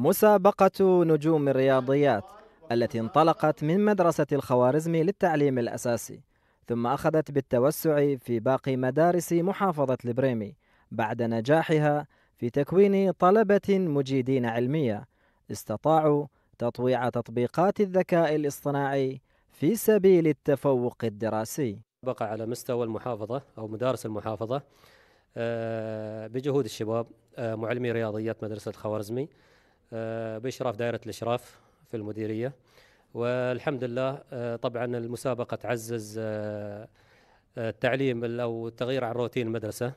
مسابقة نجوم الرياضيات التي انطلقت من مدرسة الخوارزمي للتعليم الأساسي ثم أخذت بالتوسع في باقي مدارس محافظة البريمي بعد نجاحها في تكوين طلبة مجيدين علمية استطاعوا تطويع تطبيقات الذكاء الاصطناعي في سبيل التفوق الدراسي بقى على مستوى المحافظة أو مدارس المحافظة آه، بجهود الشباب آه، معلمي رياضيات مدرسة الخوارزمي آه، بإشراف دائرة الإشراف في المديرية والحمد لله آه، طبعا المسابقة تعزز آه، التعليم أو التغيير عن روتين المدرسة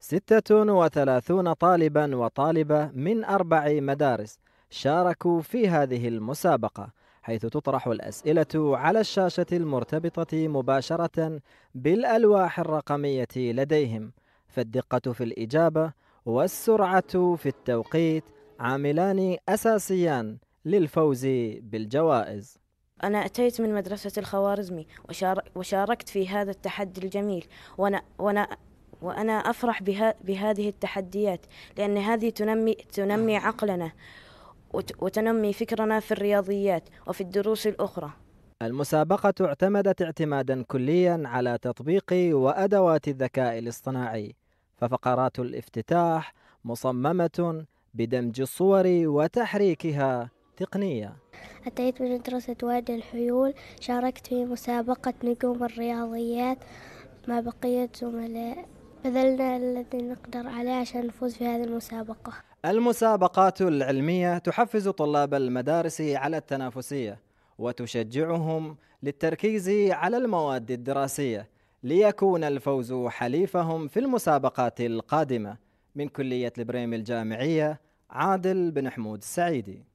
36 طالبا وطالبة من أربع مدارس شاركوا في هذه المسابقة حيث تطرح الأسئلة على الشاشة المرتبطة مباشرة بالألواح الرقمية لديهم فالدقة في الإجابة والسرعة في التوقيت عاملان أساسيان للفوز بالجوائز أنا أتيت من مدرسة الخوارزمي وشاركت في هذا التحدي الجميل وأنا, وأنا وأنا أفرح بها بهذه التحديات لأن هذه تنمي, تنمي آه. عقلنا وتنمي فكرنا في الرياضيات وفي الدروس الأخرى المسابقة اعتمدت اعتمادا كليا على تطبيق وأدوات الذكاء الاصطناعي ففقرات الافتتاح مصممة بدمج الصور وتحريكها تقنية أتيت من مدرسة وادي الحيول شاركت في مسابقة نجوم الرياضيات مع بقية زملاء بذلنا الذي نقدر عليه عشان نفوز في هذه المسابقة المسابقات العلمية تحفز طلاب المدارس على التنافسية وتشجعهم للتركيز على المواد الدراسية ليكون الفوز حليفهم في المسابقات القادمة من كلية البريم الجامعية عادل بن حمود السعيدي